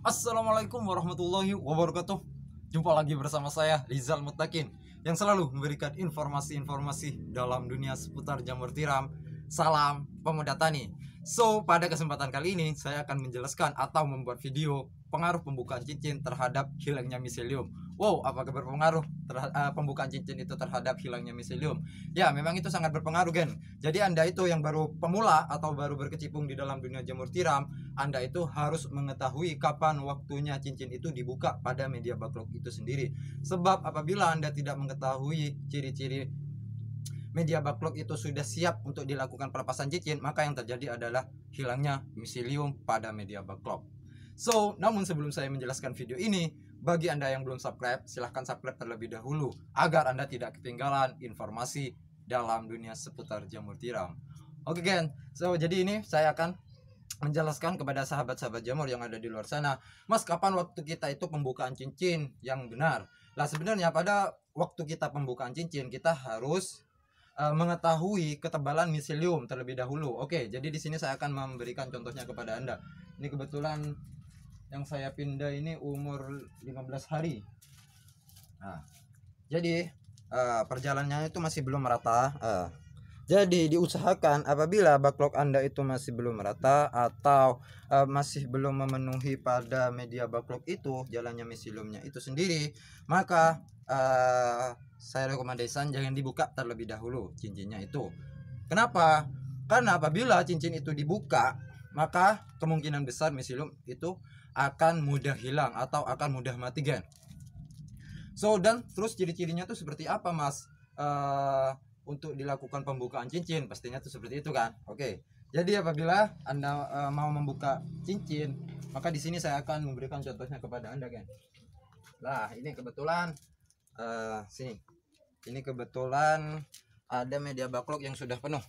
Assalamualaikum warahmatullahi wabarakatuh Jumpa lagi bersama saya Rizal Mutakin Yang selalu memberikan informasi-informasi dalam dunia seputar jamur tiram Salam pemuda tani So, pada kesempatan kali ini saya akan menjelaskan atau membuat video pengaruh pembukaan cincin terhadap hilangnya miselium. Wow, apakah berpengaruh uh, eh, pembukaan cincin itu terhadap hilangnya miselium? Ya, memang itu sangat berpengaruh, Gen. Jadi Anda itu yang baru pemula atau baru berkecimpung di dalam dunia jamur tiram, Anda itu harus mengetahui kapan waktunya cincin itu dibuka pada media baklok itu sendiri. Sebab apabila Anda tidak mengetahui ciri-ciri media backlog itu sudah siap untuk dilakukan pelepasan cincin, maka yang terjadi adalah hilangnya misilium pada media backlog. So, namun sebelum saya menjelaskan video ini, bagi Anda yang belum subscribe, silahkan subscribe terlebih dahulu agar Anda tidak ketinggalan informasi dalam dunia seputar jamur tiram. Oke, okay, Gen. So, jadi ini saya akan menjelaskan kepada sahabat-sahabat jamur yang ada di luar sana, Mas, kapan waktu kita itu pembukaan cincin yang benar? Lah sebenarnya pada waktu kita pembukaan cincin kita harus Eh, mengetahui ketebalan misilium terlebih dahulu. Oke, jadi di sini saya akan memberikan contohnya kepada Anda. Ini kebetulan yang saya pindah ini umur 15 hari. Nah, jadi uh, perjalanannya itu masih belum merata. Uh, jadi diusahakan apabila backlog Anda itu masih belum merata atau uh, masih belum memenuhi pada media backlog itu jalannya misiliumnya itu sendiri, maka uh, saya rekomendasikan jangan dibuka terlebih dahulu cincinnya itu. Kenapa? Karena apabila cincin itu dibuka, maka kemungkinan besar misilium itu akan mudah hilang atau akan mudah mati gen. So dan terus ciri-cirinya tuh seperti apa mas? Uh, untuk dilakukan pembukaan cincin pastinya itu seperti itu kan oke jadi apabila anda e, mau membuka cincin maka di sini saya akan memberikan contohnya kepada anda kan lah ini kebetulan e, sini ini kebetulan ada media baklok yang sudah penuh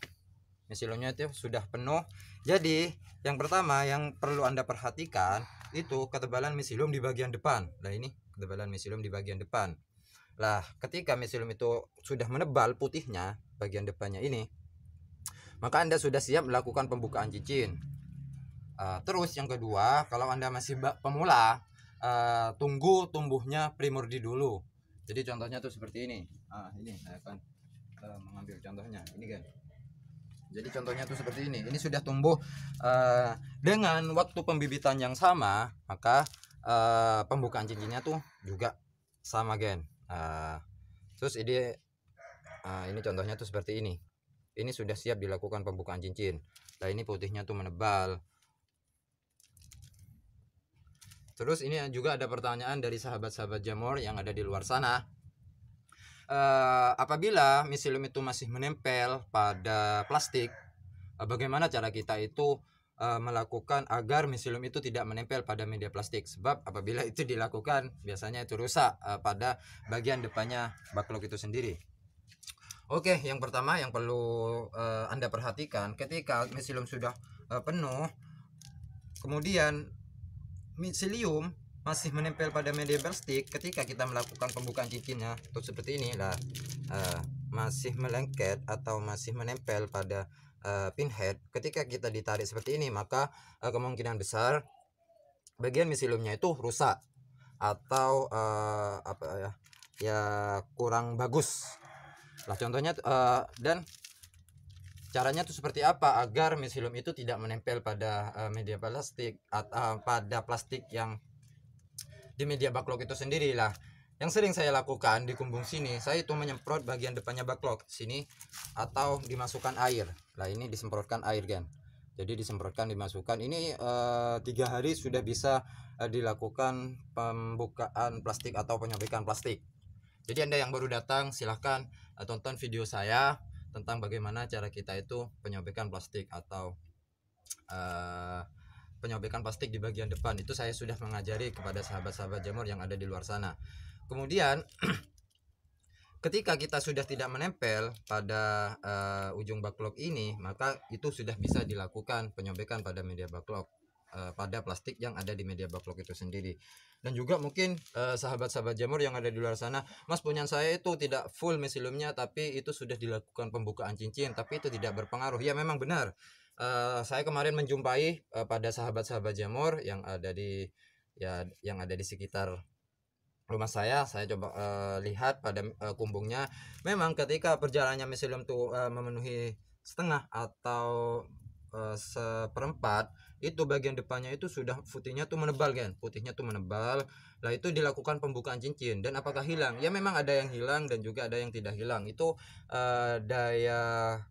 mesilonya itu sudah penuh jadi yang pertama yang perlu anda perhatikan itu ketebalan mesilum di bagian depan nah ini ketebalan mesilum di bagian depan lah, ketika misilium itu sudah menebal putihnya bagian depannya ini, maka Anda sudah siap melakukan pembukaan cincin. Uh, terus yang kedua, kalau Anda masih pemula, uh, tunggu tumbuhnya primordi dulu. Jadi contohnya tuh seperti ini. Ah, ini saya akan uh, mengambil contohnya. Ini kan. Jadi contohnya tuh seperti ini. Ini sudah tumbuh uh, dengan waktu pembibitan yang sama, maka uh, pembukaan cincinnya tuh juga sama gen. Ah, terus ini uh, ini contohnya tuh seperti ini. Ini sudah siap dilakukan pembukaan cincin. Nah, ini putihnya tuh menebal. Terus ini juga ada pertanyaan dari sahabat-sahabat jamur yang ada di luar sana. Uh, apabila misilium itu masih menempel pada plastik, uh, bagaimana cara kita itu Eh, melakukan agar misilium itu tidak menempel pada media plastik sebab apabila itu dilakukan biasanya itu rusak uh, pada bagian depannya baklok itu sendiri. Oke, yang pertama yang perlu uh, Anda perhatikan ketika misilium sudah uh, penuh kemudian misilium masih menempel pada media plastik ketika kita melakukan pembukaan cincinnya atau seperti ini lah uh, masih melengket atau masih menempel pada uh, pinhead ketika kita ditarik seperti ini maka uh, kemungkinan besar bagian misiliumnya itu rusak atau uh, apa ya ya kurang bagus lah contohnya uh, dan caranya tuh seperti apa agar misilium itu tidak menempel pada uh, media plastik atau uh, pada plastik yang di media baklok itu sendiri lah yang sering saya lakukan di kumbung sini, saya itu menyemprot bagian depannya baklok sini atau dimasukkan air. Nah ini disemprotkan air kan. Jadi disemprotkan dimasukkan. Ini eh, tiga hari sudah bisa e, dilakukan pembukaan plastik atau penyobekan plastik. Jadi anda yang baru datang silahkan e, tonton video saya tentang bagaimana cara kita itu penyobekan plastik atau uh, penyobekan plastik di bagian depan itu saya sudah mengajari kepada sahabat-sahabat jamur yang ada di luar sana kemudian ketika kita sudah tidak menempel pada uh, ujung baklok ini maka itu sudah bisa dilakukan penyobekan pada media baklok uh, eh, pada plastik yang ada di media baklok itu sendiri dan juga mungkin eh, sahabat-sahabat uh, jamur yang ada di luar sana mas punya saya itu tidak full mesilumnya tapi itu sudah dilakukan pembukaan cincin tapi itu tidak berpengaruh ya memang benar uh, saya kemarin menjumpai uh, pada sahabat-sahabat jamur yang ada di ya yang ada di sekitar rumah saya saya coba uh, lihat pada uh, kumbungnya memang ketika perjalanannya miselium itu eh, memenuhi setengah atau uh, seperempat itu bagian depannya itu sudah putihnya tuh menebal kan putihnya tuh menebal lah itu dilakukan pembukaan cincin dan apakah hilang ya memang ada yang hilang dan juga ada yang tidak hilang itu uh, daya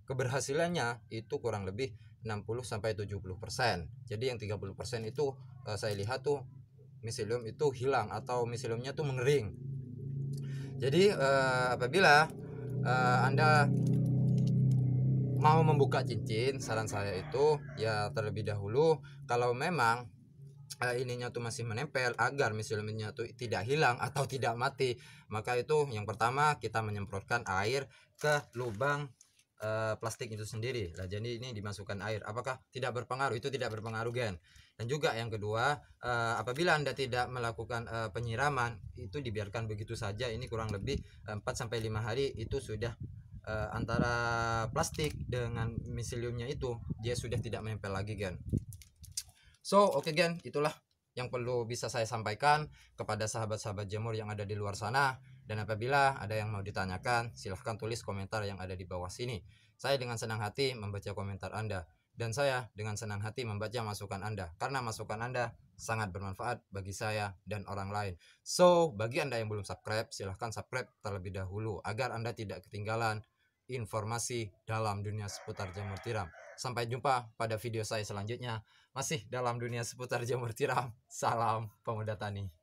keberhasilannya itu kurang lebih 60 sampai 70 persen jadi yang 30 persen itu uh, saya lihat tuh miselium itu hilang atau miseliumnya itu mengering. Jadi uh, apabila uh, Anda mau membuka cincin, saran saya itu ya terlebih dahulu kalau memang uh, ininya tuh masih menempel agar miseliumnya tuh tidak hilang atau tidak mati maka itu yang pertama kita menyemprotkan air ke lubang Eh, plastik itu sendiri lah jadi ini dimasukkan air apakah tidak berpengaruh itu tidak berpengaruh gen dan juga yang kedua eh, apabila anda tidak melakukan eh, penyiraman itu dibiarkan begitu saja ini kurang lebih 4 sampai lima hari itu sudah antara plastik dengan misiliumnya itu dia sudah tidak menempel lagi gen so oke okay, gen itulah yang perlu bisa saya sampaikan kepada sahabat-sahabat jamur yang ada di luar sana dan apabila ada yang mau ditanyakan, silahkan tulis komentar yang ada di bawah sini. Saya dengan senang hati membaca komentar Anda. Dan saya dengan senang hati membaca masukan Anda. Karena masukan Anda sangat bermanfaat bagi saya dan orang lain. So, bagi Anda yang belum subscribe, silahkan subscribe terlebih dahulu. Agar Anda tidak ketinggalan informasi dalam dunia seputar jamur tiram. Sampai jumpa pada video saya selanjutnya. Masih dalam dunia seputar jamur tiram. Salam pemuda tani.